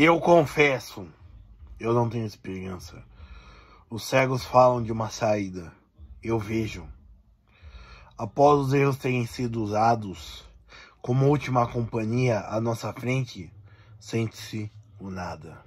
Eu confesso, eu não tenho esperança. Os cegos falam de uma saída. Eu vejo. Após os erros terem sido usados como última companhia à nossa frente, sente-se o nada.